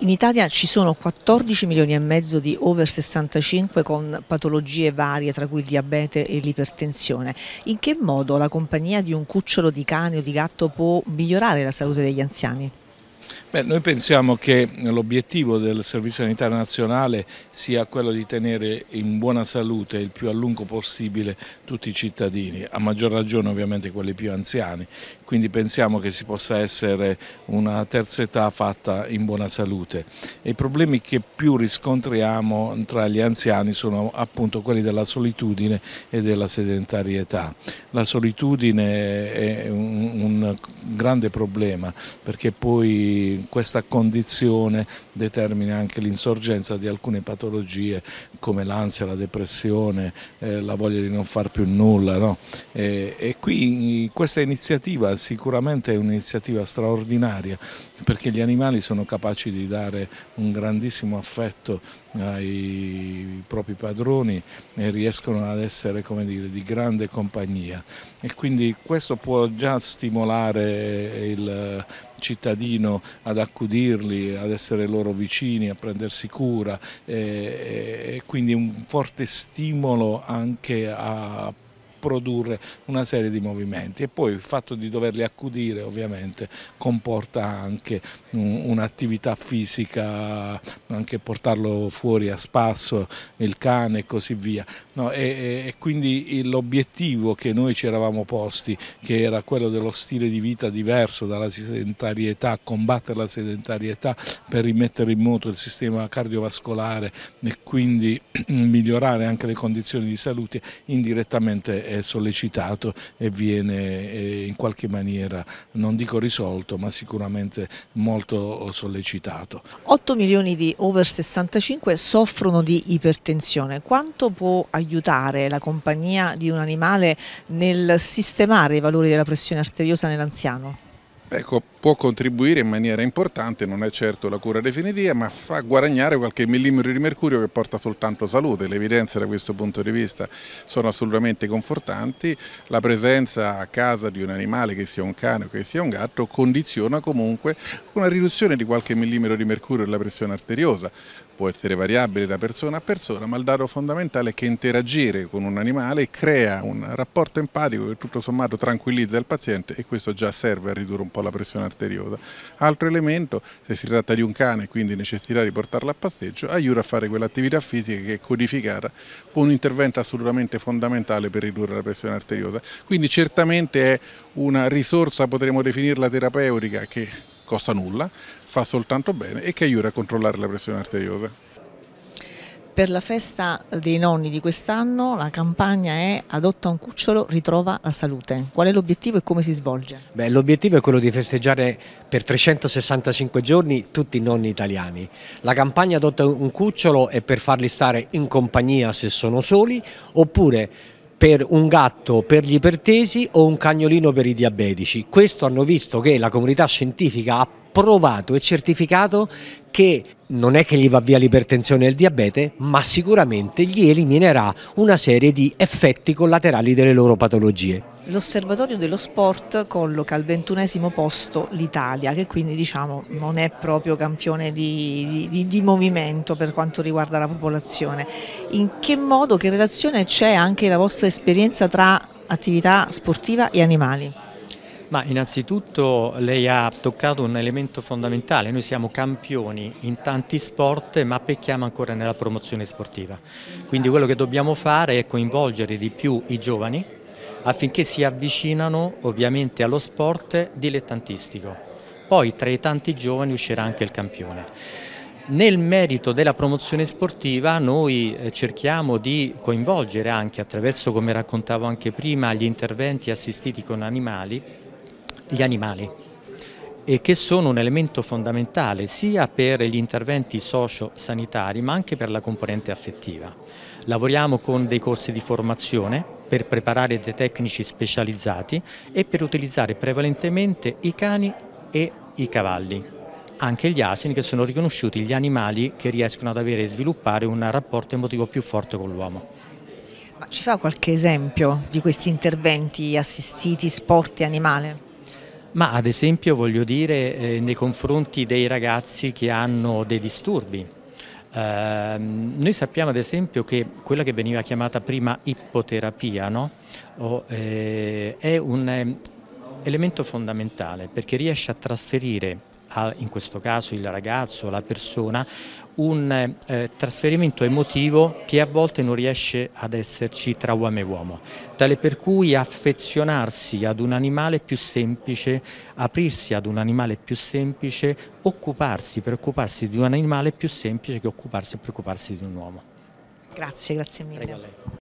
In Italia ci sono 14 milioni e mezzo di over 65 con patologie varie tra cui il diabete e l'ipertensione. In che modo la compagnia di un cucciolo di cane o di gatto può migliorare la salute degli anziani? Beh, noi pensiamo che l'obiettivo del Servizio Sanitario Nazionale sia quello di tenere in buona salute il più a lungo possibile tutti i cittadini, a maggior ragione ovviamente quelli più anziani, quindi pensiamo che si possa essere una terza età fatta in buona salute. E I problemi che più riscontriamo tra gli anziani sono appunto quelli della solitudine e della sedentarietà. La solitudine è un, un grande problema perché poi questa condizione determina anche l'insorgenza di alcune patologie come l'ansia, la depressione, eh, la voglia di non far più nulla. No? E, e qui questa iniziativa sicuramente è un'iniziativa straordinaria perché gli animali sono capaci di dare un grandissimo affetto ai propri padroni e riescono ad essere dire, di grande compagnia e quindi questo può già stimolare il, cittadino ad accudirli, ad essere loro vicini, a prendersi cura eh, eh, e quindi un forte stimolo anche a produrre una serie di movimenti e poi il fatto di doverli accudire ovviamente comporta anche un'attività fisica, anche portarlo fuori a spasso, il cane e così via. No, e, e quindi l'obiettivo che noi ci eravamo posti, che era quello dello stile di vita diverso dalla sedentarietà, combattere la sedentarietà per rimettere in moto il sistema cardiovascolare e quindi migliorare anche le condizioni di salute, indirettamente è sollecitato e viene eh, in qualche maniera, non dico risolto, ma sicuramente molto sollecitato. 8 milioni di over 65 soffrono di ipertensione. Quanto può aiutare la compagnia di un animale nel sistemare i valori della pressione arteriosa nell'anziano? Beh, ecco, può contribuire in maniera importante, non è certo la cura definitiva, ma fa guadagnare qualche millimetro di mercurio che porta soltanto salute. Le evidenze da questo punto di vista sono assolutamente confortanti. La presenza a casa di un animale, che sia un cane o che sia un gatto, condiziona comunque una riduzione di qualche millimetro di mercurio della pressione arteriosa. Può essere variabile da persona a persona, ma il dato fondamentale è che interagire con un animale crea un rapporto empatico che tutto sommato tranquillizza il paziente e questo già serve a ridurre un po' po' la pressione arteriosa. Altro elemento, se si tratta di un cane e quindi necessità di portarlo a passeggio, aiuta a fare quell'attività fisica che è codificata, un intervento assolutamente fondamentale per ridurre la pressione arteriosa. Quindi certamente è una risorsa, potremmo definirla terapeutica, che costa nulla, fa soltanto bene e che aiuta a controllare la pressione arteriosa. Per la festa dei nonni di quest'anno la campagna è Adotta un cucciolo, ritrova la salute. Qual è l'obiettivo e come si svolge? L'obiettivo è quello di festeggiare per 365 giorni tutti i nonni italiani. La campagna Adotta un cucciolo è per farli stare in compagnia se sono soli oppure per un gatto per gli ipertesi o un cagnolino per i diabetici. Questo hanno visto che la comunità scientifica ha provato e certificato che non è che gli va via l'ipertensione e il diabete, ma sicuramente gli eliminerà una serie di effetti collaterali delle loro patologie. L'osservatorio dello sport colloca al ventunesimo posto l'Italia, che quindi diciamo non è proprio campione di, di, di, movimento per quanto riguarda la popolazione. In che modo, che relazione c'è anche la vostra esperienza tra attività sportiva e animali? Ma innanzitutto lei ha toccato un elemento fondamentale, noi siamo campioni in tanti sport ma pecchiamo ancora nella promozione sportiva, quindi quello che dobbiamo fare è coinvolgere di più i giovani affinché si avvicinano ovviamente allo sport dilettantistico, poi tra i tanti giovani uscirà anche il campione. Nel merito della promozione sportiva noi eh, cerchiamo di coinvolgere anche attraverso, come raccontavo anche prima, gli interventi assistiti con animali gli animali e che sono un elemento fondamentale sia per gli interventi socio-sanitari ma anche per la componente affettiva. Lavoriamo con dei corsi di formazione per preparare dei tecnici specializzati e per utilizzare prevalentemente i cani e i cavalli, anche gli asini che sono riconosciuti gli animali che riescono ad avere e sviluppare un rapporto emotivo più forte con l'uomo. ci fa qualche esempio di questi interventi assistiti, sport e animale? Ma ad esempio voglio dire eh, nei confronti dei ragazzi che hanno dei disturbi. Eh, noi sappiamo ad esempio che quella che veniva chiamata prima ippoterapia no? oh, eh, è un eh, elemento fondamentale perché riesce a trasferire in questo caso il ragazzo, la persona, un eh, trasferimento emotivo che a volte non riesce ad esserci tra uomo e uomo, tale per cui affezionarsi ad un animale più semplice, aprirsi ad un animale più semplice, occuparsi, preoccuparsi di un animale più semplice che occuparsi e preoccuparsi di un uomo. Grazie, grazie mille.